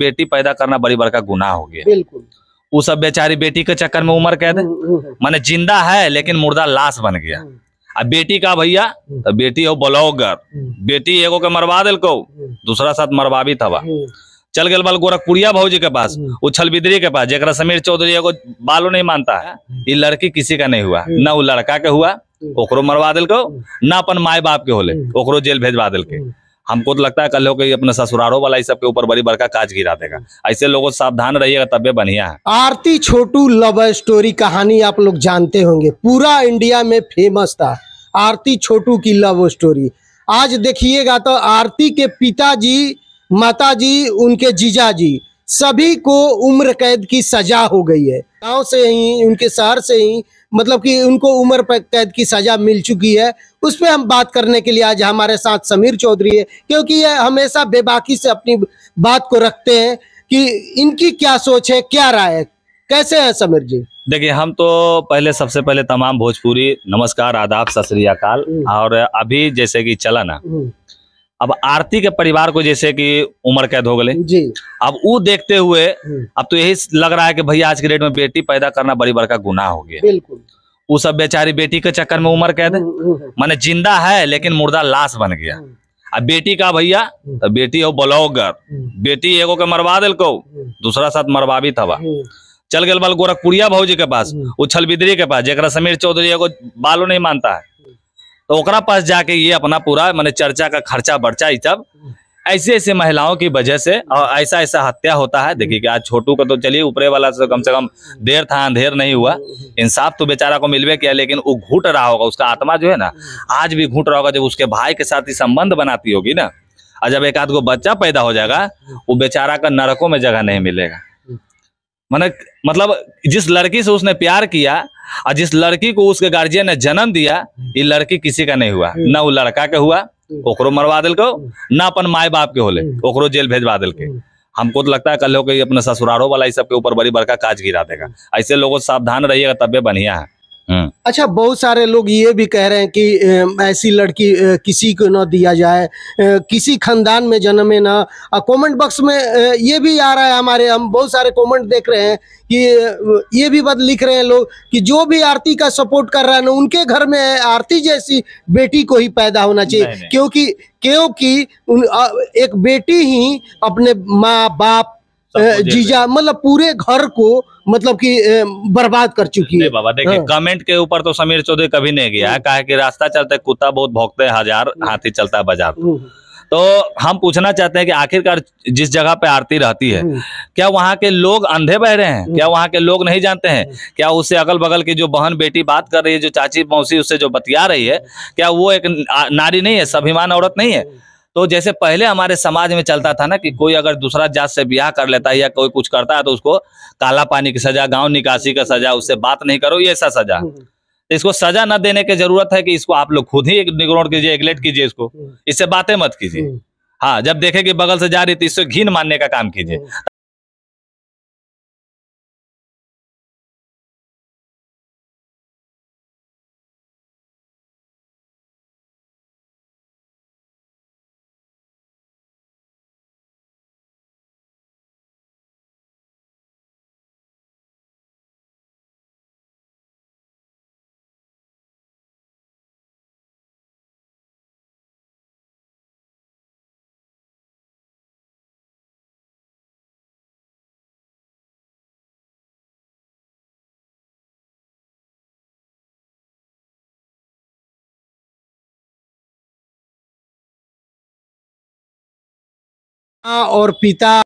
बेटी पैदा करना बड़ी बड़का गुना हो गया बिल्कुल वो सब बेचारी बेटी के चक्कर में उम्र कैद हम्म, हम्म, हम्म। माने जिंदा है लेकिन मुर्दा लाश बन गया अब बेटी का भैया तो बेटी हो ब्लॉगर बेटी एगो के मरवा दिल को दूसरा साथ मरवा भी था चल गए बाल गोरखपुरिया भाजी के पास उछल बिदरी के पास जरा समीर चौधरी एगो बालो नहीं मानता है ये लड़की किसी का नहीं हुआ न वो लड़का के हुआ ओकरो मरवा दिल को ना अपन माए बाप के होले ओकरो जेल भेजवा दिल के हमको तो लगता है कल होकर अपने ससुरारों वाला इस सबके ऊपर बड़ी बड़का काज गिरा देगा ऐसे लोगों से सावधान रहिएगा तब बढ़िया है आरती छोटू लव स्टोरी कहानी आप लोग जानते होंगे पूरा इंडिया में फेमस था आरती छोटू की लव स्टोरी आज देखिएगा तो आरती के पिताजी माताजी उनके जीजाजी सभी को उम्र कैद की सजा हो गई है गांव से ही उनके शहर से ही मतलब कि उनको उम्र कैद की सजा मिल चुकी है उस पर हम बात करने के लिए आज हमारे साथ समीर चौधरी है क्योंकि ये हमेशा बेबाकी से अपनी बात को रखते हैं कि इनकी क्या सोच है क्या राय है कैसे है समीर जी देखिए हम तो पहले सबसे पहले तमाम भोजपुरी नमस्कार आदाब सत हम्म। और अभी जैसे कि चला ना अब आरती के परिवार को जैसे कि उम्र कैद हो गए अब वो देखते हुए हम्म। अब तो यही लग रहा है कि भैया आज के डेट में बेटी पैदा करना बड़ी बड़का गुना हो गया वो सब बेचारी बेटी के चक्कर में उम्र कैद हम्म, हम्म, माने जिंदा है लेकिन मुर्दा लाश बन गया अब बेटी का भैया तो बेटी हो ब्लॉगर बेटी एगो के मरवा दिलको दूसरा साथ मरवा भी था चल गए बल गोरखपुरिया भाजी के पास वो छल बिदरी के पास जरा समीर चौधरी एगो बालो नहीं मानता है तो ओकरा पास जाके ये अपना पूरा मैंने चर्चा का खर्चा बर्चा ये सब ऐसे ऐसे महिलाओं की वजह से और ऐसा ऐसा हत्या होता है देखिए कि आज छोटू का तो चलिए ऊपरे वाला से कम से कम देर था अंधेर नहीं हुआ इंसाफ तो बेचारा को मिलवे किया लेकिन वो घूट रहा होगा उसका आत्मा जो है ना आज भी घूट रहा होगा जब उसके भाई के साथ ही संबंध बनाती होगी ना और जब एक आध को बच्चा पैदा हो जाएगा वो बेचारा का नरकों में जगह नहीं मिलेगा मैंने मतलब जिस लड़की से उसने प्यार किया और जिस लड़की को उसके गार्जियन ने जन्म दिया ये लड़की किसी का नहीं हुआ हम्म। ना वो लड़का के हुआ हम्म। ओकरो मरवा दिल को हम्म। ना अपन माए बाप के होले ओकरो जेल भेजवा दिल के हमको तो लगता है कल हो के अपने ससुरारों वाला इस सबके ऊपर बड़ी बड़का काज गिरा देगा ऐसे लोगों सावधान रहिएगा तबे बढ़िया है हाँ। अच्छा बहुत सारे लोग ये भी कह रहे हैं कि ऐसी लड़की किसी को ना दिया जाए किसी खानदान में जन्मे ना कमेंट बॉक्स में ये भी आ रहा है हमारे हम बहुत सारे कमेंट देख रहे हैं कि ये भी बात लिख रहे हैं लोग कि जो भी आरती का सपोर्ट कर रहा है ना उनके घर में आरती जैसी बेटी को ही पैदा होना चाहिए क्योंकि क्योंकि एक बेटी ही अपने माँ बाप जीजा हाँ, मतलब पूरे घर को मतलब कि बर्बाद कर चुकी है बाबा देखिए हाँ। कमेंट के ऊपर तो समीर चौधरी कभी नहीं गया है हाँ। कहा कि रास्ता चलते कुत्ता बहुत भोगते है हजार हाँ। हाथी चलता है बाजार हम्म। तो हम पूछना चाहते हैं कि आखिरकार जिस जगह पे आरती रहती है हम्म। क्या वहाँ के लोग अंधे बह रहे हैं हम्म। क्या वहाँ के लोग नहीं जानते हैं क्या उससे अगल बगल की जो बहन बेटी बात कर रही है जो चाची मौसी उससे जो बतिया रही है क्या वो एक नारी नहीं है स्वाभिमान औरत नहीं है तो जैसे पहले हमारे समाज में चलता था ना कि कोई अगर दूसरा जात से ब्याह कर लेता है या कोई कुछ करता है तो उसको काला पानी की सजा गांव निकासी का सजा उससे बात नहीं करो ये ऐसा सजा हम्म, हम्म। तो इसको सजा न देने की जरूरत है कि इसको आप लोग खुद ही निगरोड कीजिए एग्लेट कीजिए इसको हम्म। इससे बातें मत कीजिए हाँ जब देखे कि बगल से जा रही तो इससे घीन मानने का काम कीजिए और पिता